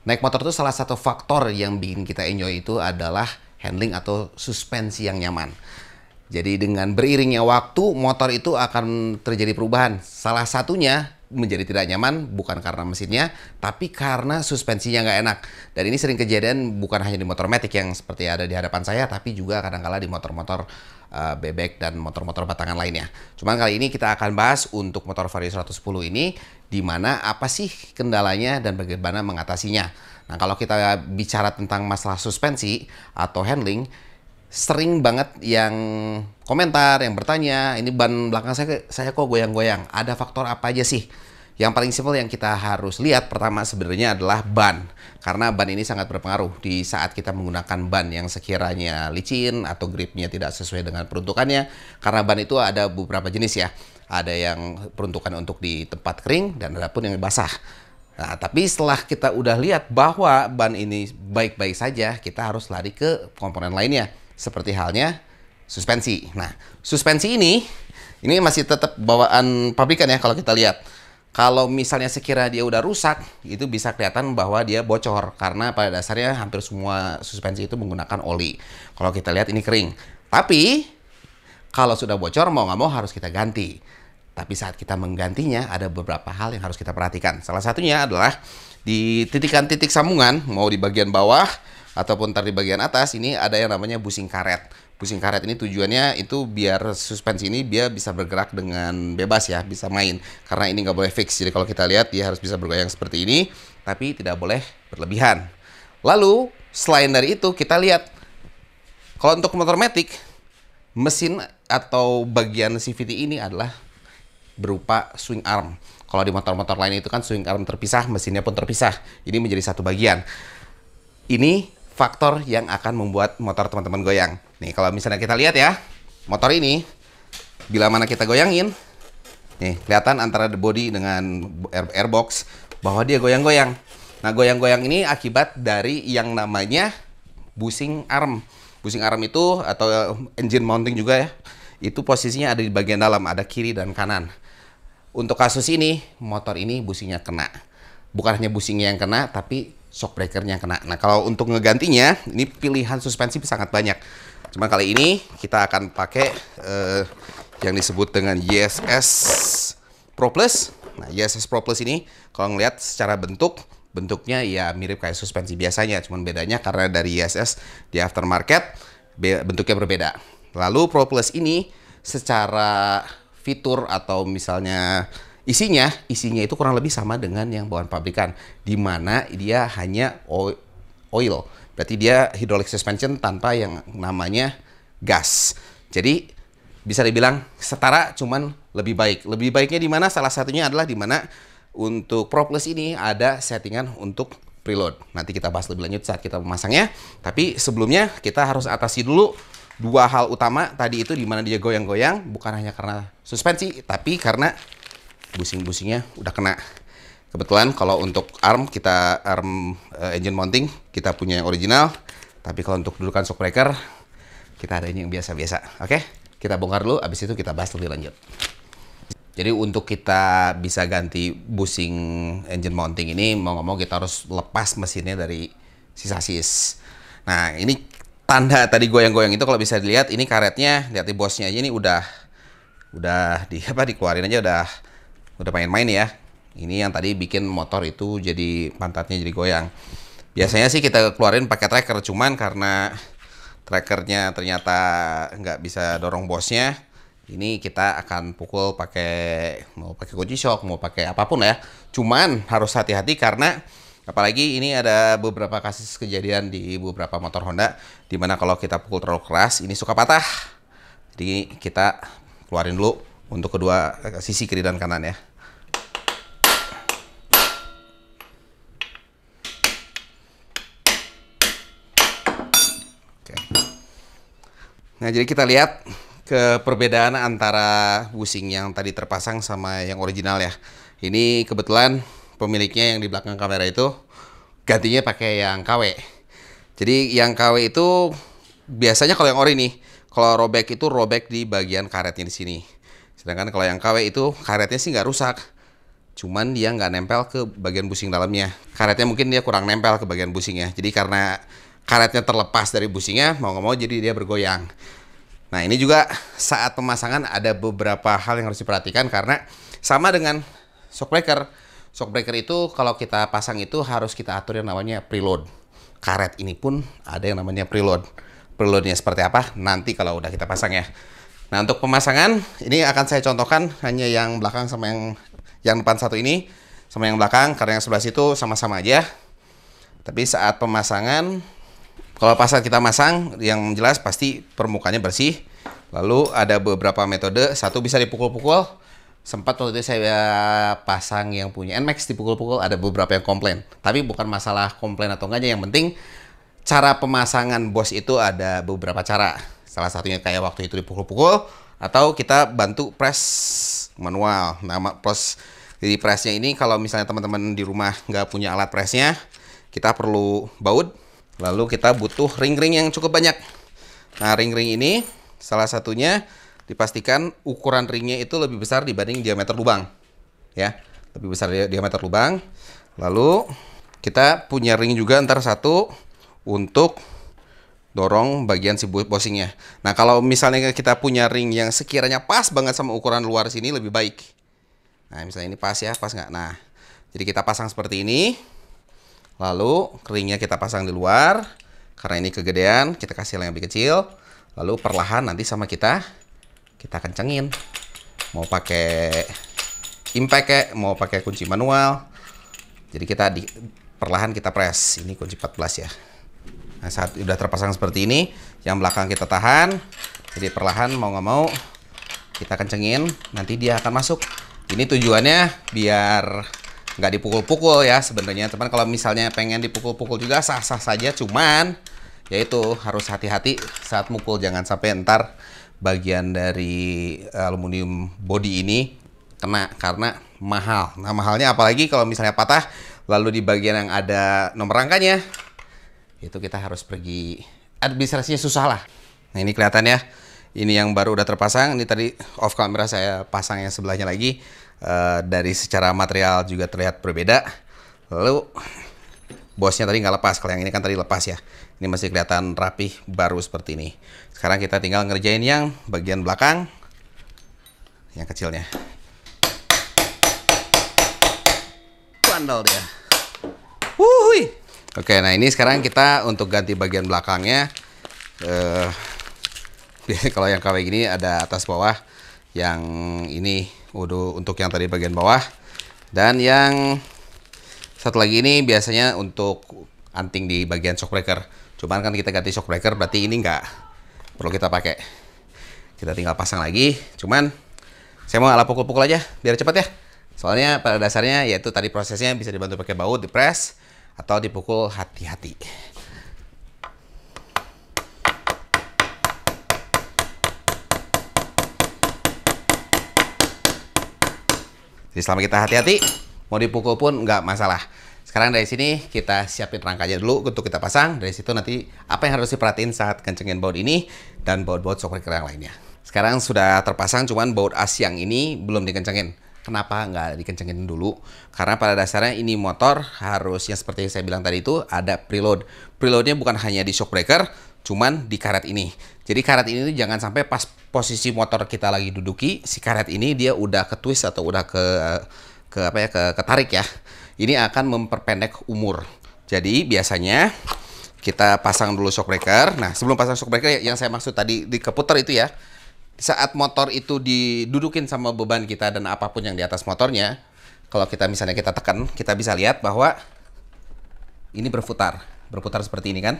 Naik motor itu salah satu faktor yang bikin kita enjoy itu adalah handling atau suspensi yang nyaman. Jadi dengan beriringnya waktu, motor itu akan terjadi perubahan. Salah satunya menjadi tidak nyaman bukan karena mesinnya, tapi karena suspensinya nggak enak. Dan ini sering kejadian bukan hanya di motor matic yang seperti ada di hadapan saya, tapi juga kadang-kala di motor-motor Eh, bebek dan motor-motor batangan lainnya. Cuman kali ini kita akan bahas untuk motor Vario 110 ini di mana apa sih kendalanya dan bagaimana mengatasinya. Nah, kalau kita bicara tentang masalah suspensi atau handling, sering banget yang komentar, yang bertanya, ini ban belakang saya saya kok goyang-goyang. Ada faktor apa aja sih? Yang paling simple yang kita harus lihat pertama sebenarnya adalah ban. Karena ban ini sangat berpengaruh di saat kita menggunakan ban yang sekiranya licin atau gripnya tidak sesuai dengan peruntukannya. Karena ban itu ada beberapa jenis ya. Ada yang peruntukan untuk di tempat kering dan ada pun yang basah. Nah, tapi setelah kita udah lihat bahwa ban ini baik-baik saja, kita harus lari ke komponen lainnya. Seperti halnya suspensi. Nah, suspensi ini ini masih tetap bawaan pabrikan ya kalau kita lihat kalau misalnya sekira dia udah rusak, itu bisa kelihatan bahwa dia bocor karena pada dasarnya hampir semua suspensi itu menggunakan oli. Kalau kita lihat ini kering. Tapi kalau sudah bocor mau nggak mau harus kita ganti. Tapi saat kita menggantinya ada beberapa hal yang harus kita perhatikan. Salah satunya adalah di titikan titik sambungan, mau di bagian bawah ataupun ntar di bagian atas ini ada yang namanya busing karet. Busing karet ini tujuannya itu biar suspensi ini dia bisa bergerak dengan bebas ya, bisa main. Karena ini nggak boleh fix. Jadi kalau kita lihat dia harus bisa bergoyang seperti ini, tapi tidak boleh berlebihan. Lalu selain dari itu kita lihat kalau untuk motor matic mesin atau bagian CVT ini adalah berupa swing arm. Kalau di motor-motor lain itu kan swing arm terpisah, mesinnya pun terpisah. Ini menjadi satu bagian. Ini faktor yang akan membuat motor teman-teman goyang. Nih, kalau misalnya kita lihat ya, motor ini bila mana kita goyangin, nih kelihatan antara the body dengan airbox bahwa dia goyang-goyang. Nah, goyang-goyang ini akibat dari yang namanya busing arm. Busing arm itu atau engine mounting juga ya. Itu posisinya ada di bagian dalam, ada kiri dan kanan. Untuk kasus ini, motor ini businya kena. Bukan hanya businya yang kena, tapi shock breakernya kena. Nah kalau untuk ngegantinya, ini pilihan suspensi sangat banyak. Cuma kali ini kita akan pakai uh, yang disebut dengan YSS Pro Plus. Nah, YSS Pro Plus ini kalau ngelihat secara bentuk bentuknya ya mirip kayak suspensi biasanya, cuman bedanya karena dari YSS di aftermarket bentuknya berbeda. Lalu Pro Plus ini secara fitur atau misalnya Isinya, isinya itu kurang lebih sama dengan yang bawaan pabrikan, di mana dia hanya oil, berarti dia hydraulic suspension tanpa yang namanya gas. Jadi bisa dibilang setara, cuman lebih baik. Lebih baiknya di mana? Salah satunya adalah di mana untuk propless ini ada settingan untuk preload. Nanti kita bahas lebih lanjut saat kita memasangnya. Tapi sebelumnya kita harus atasi dulu dua hal utama tadi itu di mana dia goyang-goyang bukan hanya karena suspensi tapi karena busing-busingnya udah kena. Kebetulan kalau untuk arm kita arm uh, engine mounting kita punya yang original, tapi kalau untuk dudukan shockbreaker kita ada ini yang biasa-biasa. Oke, kita bongkar dulu, abis itu kita bahas lebih lanjut. Jadi untuk kita bisa ganti busing engine mounting ini mau ngomong kita harus lepas mesinnya dari sisa sis. Nah ini tanda tadi goyang-goyang itu kalau bisa dilihat ini karetnya lihat di bosnya aja ini udah udah di apa dikeluarin aja udah udah main-main ya. Ini yang tadi bikin motor itu jadi pantatnya jadi goyang. Biasanya sih kita keluarin pakai tracker, cuman karena trackernya ternyata nggak bisa dorong bosnya, ini kita akan pukul pakai mau pakai kunci shock, mau pakai apapun ya. Cuman harus hati-hati karena apalagi ini ada beberapa kasus kejadian di beberapa motor Honda dimana kalau kita pukul terlalu keras ini suka patah. Jadi kita keluarin dulu untuk kedua eh, sisi kiri dan kanan ya. Nah, jadi kita lihat ke perbedaan antara busing yang tadi terpasang sama yang original ya. Ini kebetulan pemiliknya yang di belakang kamera itu gantinya pakai yang KW. Jadi yang KW itu biasanya kalau yang ori nih, kalau robek itu robek di bagian karetnya di sini. Sedangkan kalau yang KW itu karetnya sih nggak rusak. Cuman dia nggak nempel ke bagian busing dalamnya. Karetnya mungkin dia kurang nempel ke bagian busingnya. Jadi karena karetnya terlepas dari businya mau nggak mau jadi dia bergoyang. Nah ini juga saat pemasangan ada beberapa hal yang harus diperhatikan karena sama dengan shockbreaker, shockbreaker itu kalau kita pasang itu harus kita atur yang namanya preload. Karet ini pun ada yang namanya preload. Preloadnya seperti apa nanti kalau udah kita pasang ya. Nah untuk pemasangan ini akan saya contohkan hanya yang belakang sama yang yang depan satu ini sama yang belakang karena yang sebelah situ sama-sama aja. Tapi saat pemasangan kalau pas kita masang yang jelas pasti permukaannya bersih. Lalu ada beberapa metode. Satu bisa dipukul-pukul. Sempat waktu itu saya pasang yang punya Nmax dipukul-pukul. Ada beberapa yang komplain. Tapi bukan masalah komplain atau enggaknya. Yang penting cara pemasangan bos itu ada beberapa cara. Salah satunya kayak waktu itu dipukul-pukul. Atau kita bantu press manual. Nama press jadi pressnya ini kalau misalnya teman-teman di rumah nggak punya alat pressnya, kita perlu baut Lalu kita butuh ring-ring yang cukup banyak. Nah, ring-ring ini salah satunya dipastikan ukuran ringnya itu lebih besar dibanding diameter lubang. Ya, lebih besar diameter lubang. Lalu kita punya ring juga antar satu untuk dorong bagian si bosingnya. Nah, kalau misalnya kita punya ring yang sekiranya pas banget sama ukuran luar sini lebih baik. Nah, misalnya ini pas ya, pas nggak? Nah, jadi kita pasang seperti ini. Lalu keringnya kita pasang di luar. Karena ini kegedean, kita kasih yang lebih kecil. Lalu perlahan nanti sama kita kita kencengin. Mau pakai impact kek, mau pakai kunci manual. Jadi kita di perlahan kita press. Ini kunci 14 ya. Nah, saat sudah terpasang seperti ini, yang belakang kita tahan. Jadi perlahan mau nggak mau kita kencengin, nanti dia akan masuk. Ini tujuannya biar nggak dipukul-pukul ya sebenarnya teman kalau misalnya pengen dipukul-pukul juga sah-sah saja cuman yaitu harus hati-hati saat mukul jangan sampai entar bagian dari eh, aluminium body ini kena karena mahal nah mahalnya apalagi kalau misalnya patah lalu di bagian yang ada nomor rangkanya itu kita harus pergi administrasinya susah lah nah ini kelihatan ya ini yang baru udah terpasang ini tadi off camera saya pasang yang sebelahnya lagi uh, dari secara material juga terlihat berbeda lalu bosnya tadi nggak lepas kalau yang ini kan tadi lepas ya ini masih kelihatan rapi baru seperti ini sekarang kita tinggal ngerjain yang bagian belakang yang kecilnya bandel dia Wuhui. Oke, nah ini sekarang kita untuk ganti bagian belakangnya. Uh, kalau yang KW gini ada atas bawah, yang ini wudhu untuk yang tadi bagian bawah dan yang satu lagi ini biasanya untuk anting di bagian shockbreaker. Cuman kan kita ganti shockbreaker berarti ini enggak perlu kita pakai. Kita tinggal pasang lagi. Cuman saya mau ala pukul-pukul aja biar cepat ya. Soalnya pada dasarnya yaitu tadi prosesnya bisa dibantu pakai baut, di press atau dipukul hati-hati. Jadi selama kita hati-hati, mau dipukul pun nggak masalah. Sekarang dari sini kita siapin rangkanya dulu untuk kita pasang. Dari situ nanti apa yang harus diperhatiin saat kencengin baut ini dan baut-baut shockbreaker yang lainnya. Sekarang sudah terpasang cuman baut as yang ini belum dikencengin. Kenapa nggak dikencengin dulu? Karena pada dasarnya ini motor harusnya seperti yang saya bilang tadi itu ada preload. Preloadnya bukan hanya di shockbreaker cuman di karet ini. Jadi karet ini tuh jangan sampai pas posisi motor kita lagi duduki, si karet ini dia udah ke twist atau udah ke ke apa ya ke ketarik ya. Ini akan memperpendek umur. Jadi biasanya kita pasang dulu shockbreaker. Nah, sebelum pasang shockbreaker breaker yang saya maksud tadi di keputar itu ya. Saat motor itu didudukin sama beban kita dan apapun yang di atas motornya, kalau kita misalnya kita tekan, kita bisa lihat bahwa ini berputar, berputar seperti ini kan.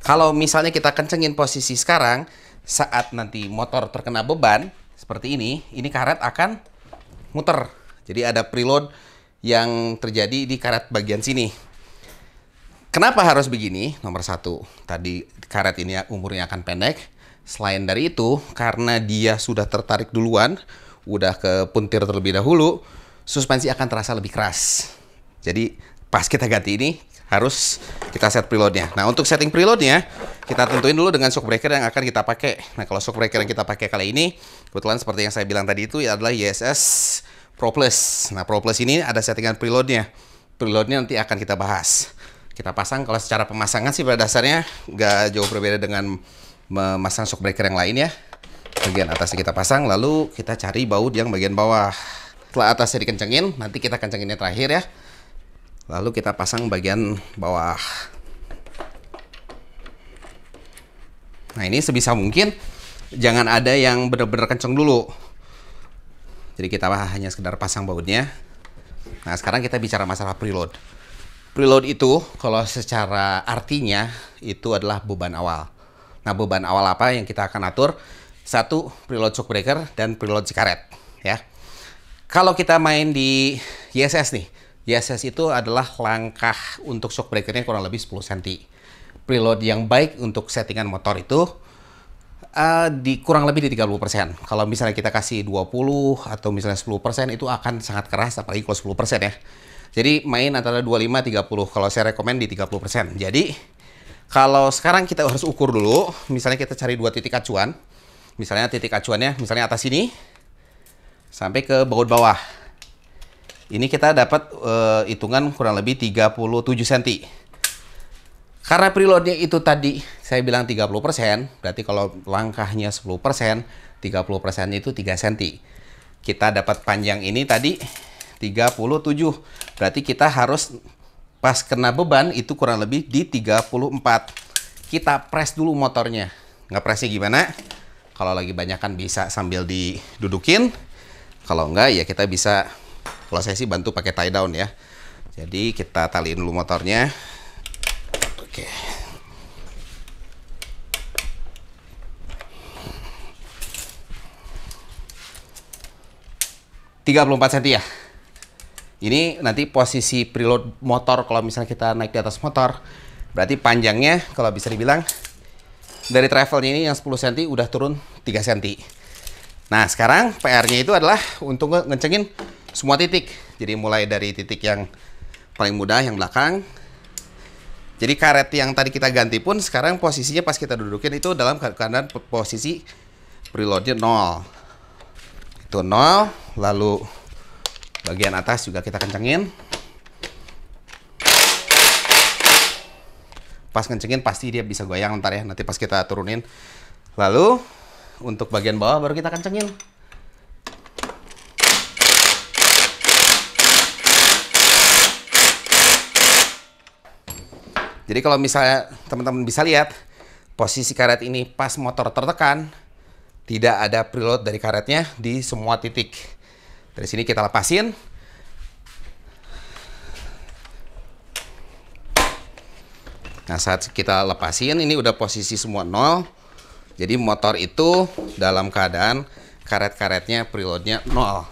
Kalau misalnya kita kencengin posisi sekarang, saat nanti motor terkena beban seperti ini, ini karet akan muter. Jadi ada preload yang terjadi di karet bagian sini. Kenapa harus begini? Nomor satu, tadi karet ini umurnya akan pendek. Selain dari itu, karena dia sudah tertarik duluan, udah ke puntir terlebih dahulu, suspensi akan terasa lebih keras. Jadi pas kita ganti ini, harus kita set preloadnya. Nah untuk setting preloadnya kita tentuin dulu dengan shock breaker yang akan kita pakai. Nah kalau shock breaker yang kita pakai kali ini kebetulan seperti yang saya bilang tadi itu ya adalah YSS Pro Plus. Nah Pro Plus ini ada settingan preloadnya. Preloadnya nanti akan kita bahas. Kita pasang kalau secara pemasangan sih pada dasarnya nggak jauh berbeda dengan memasang shock breaker yang lain ya. Bagian atasnya kita pasang lalu kita cari baut yang bagian bawah. Setelah atasnya dikencengin nanti kita kencenginnya terakhir ya lalu kita pasang bagian bawah nah ini sebisa mungkin jangan ada yang benar-benar kenceng dulu jadi kita hanya sekedar pasang bautnya nah sekarang kita bicara masalah preload preload itu kalau secara artinya itu adalah beban awal nah beban awal apa yang kita akan atur satu preload shockbreaker dan preload sikaret ya kalau kita main di ISS nih ISS itu adalah langkah untuk shock breakernya kurang lebih 10 cm. Preload yang baik untuk settingan motor itu uh, di kurang lebih di 30%. Kalau misalnya kita kasih 20 atau misalnya 10% itu akan sangat keras apalagi kalau 10% ya. Jadi main antara 25 30. Kalau saya rekomend di 30%. Jadi kalau sekarang kita harus ukur dulu, misalnya kita cari dua titik acuan. Misalnya titik acuannya misalnya atas sini sampai ke baut bawah. Ini kita dapat uh, hitungan kurang lebih 37 cm. Karena preloadnya itu tadi saya bilang 30%, berarti kalau langkahnya 10%, 30% itu 3 cm. Kita dapat panjang ini tadi 37, berarti kita harus pas kena beban itu kurang lebih di 34. Kita press dulu motornya. Nggak pressnya gimana? Kalau lagi banyak kan bisa sambil didudukin. Kalau enggak ya kita bisa kalau saya sih bantu pakai tie down ya. Jadi kita taliin dulu motornya. Oke. Tiga puluh empat senti ya. Ini nanti posisi preload motor kalau misalnya kita naik di atas motor, berarti panjangnya kalau bisa dibilang dari travelnya ini yang 10 cm udah turun 3 cm. Nah sekarang PR-nya itu adalah untuk ngecengin semua titik. Jadi mulai dari titik yang paling mudah yang belakang. Jadi karet yang tadi kita ganti pun sekarang posisinya pas kita dudukin itu dalam keadaan posisi preloadnya nol. Itu nol, lalu bagian atas juga kita kencengin. Pas kencengin pasti dia bisa goyang ntar ya, nanti pas kita turunin. Lalu untuk bagian bawah baru kita kencengin. Jadi kalau misalnya teman-teman bisa lihat posisi karet ini pas motor tertekan, tidak ada preload dari karetnya di semua titik. Dari sini kita lepasin. Nah saat kita lepasin ini udah posisi semua nol. Jadi motor itu dalam keadaan karet-karetnya preloadnya nol.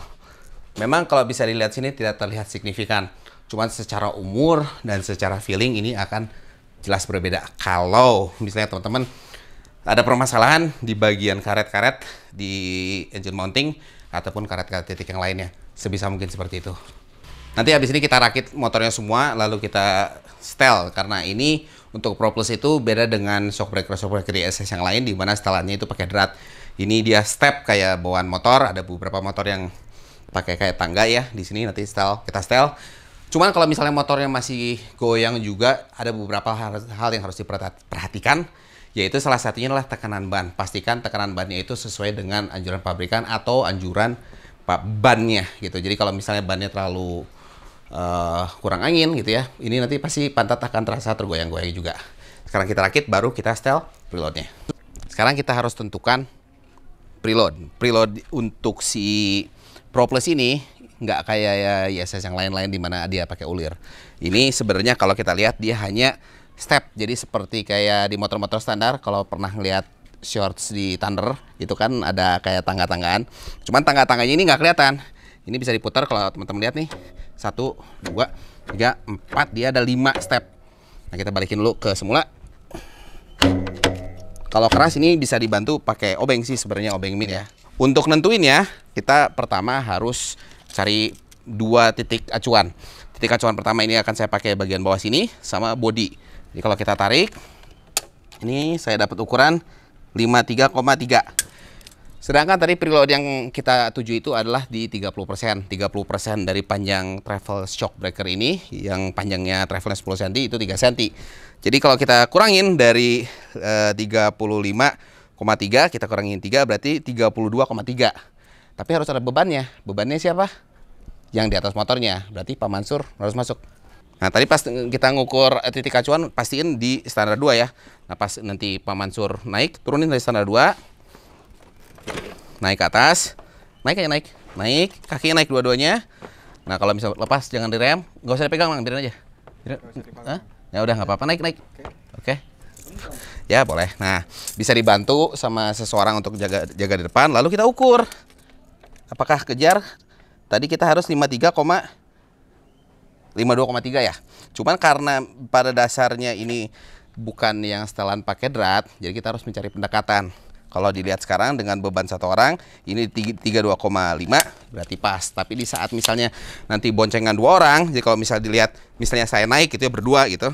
Memang kalau bisa dilihat sini tidak terlihat signifikan. Cuman secara umur dan secara feeling ini akan jelas berbeda. Kalau misalnya teman-teman ada permasalahan di bagian karet-karet di engine mounting ataupun karet-karet titik yang lainnya, sebisa mungkin seperti itu. Nanti habis ini kita rakit motornya semua lalu kita setel karena ini untuk Plus itu beda dengan shockbreaker breaker shock breaker di SS yang lain di mana setelannya itu pakai drat. Ini dia step kayak bawaan motor, ada beberapa motor yang pakai kayak tangga ya di sini nanti setel kita setel Cuman kalau misalnya motornya masih goyang juga ada beberapa hal hal yang harus diperhatikan yaitu salah satunya adalah tekanan ban. Pastikan tekanan bannya itu sesuai dengan anjuran pabrikan atau anjuran bannya gitu. Jadi kalau misalnya bannya terlalu uh, kurang angin gitu ya, ini nanti pasti pantat akan terasa tergoyang-goyang juga. Sekarang kita rakit, baru kita setel preloadnya. Sekarang kita harus tentukan preload. Preload untuk si Pro ini nggak kayak ya ISS yang lain-lain di mana dia pakai ulir. Ini sebenarnya kalau kita lihat dia hanya step. Jadi seperti kayak di motor-motor standar kalau pernah ngelihat shorts di Thunder itu kan ada kayak tangga-tanggaan. Cuman tangga-tangganya ini nggak kelihatan. Ini bisa diputar kalau teman-teman lihat nih. Satu, dua, tiga, empat. Dia ada lima step. Nah kita balikin dulu ke semula. Kalau keras ini bisa dibantu pakai obeng sih sebenarnya obeng min ya. Untuk nentuin ya, kita pertama harus cari dua titik acuan. Titik acuan pertama ini akan saya pakai bagian bawah sini sama body. Jadi kalau kita tarik, ini saya dapat ukuran 53,3. Sedangkan tadi preload yang kita tuju itu adalah di 30%. 30% dari panjang travel shock breaker ini yang panjangnya travelnya 10 cm itu 3 cm. Jadi kalau kita kurangin dari e, eh, 35,3 kita kurangin 3 berarti 32,3. Tapi harus ada bebannya. Bebannya siapa? yang di atas motornya. Berarti Pak Mansur harus masuk. Nah, tadi pas kita ngukur titik acuan pastiin di standar 2 ya. Nah, pas nanti Pak Mansur naik, turunin dari standar 2. Naik ke atas. Naik aja naik. Naik, kakinya naik dua-duanya. Nah, kalau misal lepas jangan direm, Gak usah dipegang, lang, biarin aja. Ya udah nggak apa-apa, naik naik. Oke. Okay. Ya, boleh. Nah, bisa dibantu sama seseorang untuk jaga jaga di depan, lalu kita ukur apakah kejar Tadi kita harus 53, 52,3 ya. Cuman karena pada dasarnya ini bukan yang setelan pakai drat, jadi kita harus mencari pendekatan. Kalau dilihat sekarang dengan beban satu orang, ini 32,5 berarti pas. Tapi di saat misalnya nanti boncengan dua orang, jadi kalau misalnya dilihat misalnya saya naik gitu ya berdua gitu,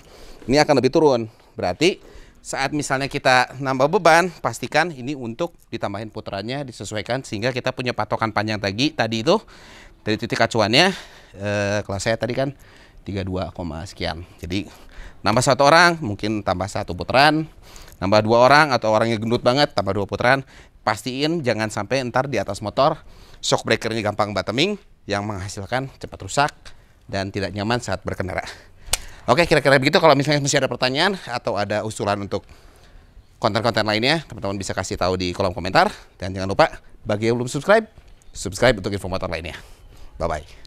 ini akan lebih turun. Berarti saat misalnya kita nambah beban, pastikan ini untuk ditambahin putarannya disesuaikan sehingga kita punya patokan panjang tadi tadi itu dari titik acuannya eh, kelas saya tadi kan 32, sekian. Jadi nambah satu orang mungkin tambah satu putaran, nambah dua orang atau orang yang gendut banget tambah dua putaran. Pastiin jangan sampai entar di atas motor shock ini gampang bottoming yang menghasilkan cepat rusak dan tidak nyaman saat berkendara. Oke, kira-kira begitu. Kalau misalnya masih ada pertanyaan atau ada usulan untuk konten-konten lainnya, teman-teman bisa kasih tahu di kolom komentar. Dan jangan lupa, bagi yang belum subscribe, subscribe untuk informator lainnya. Bye-bye.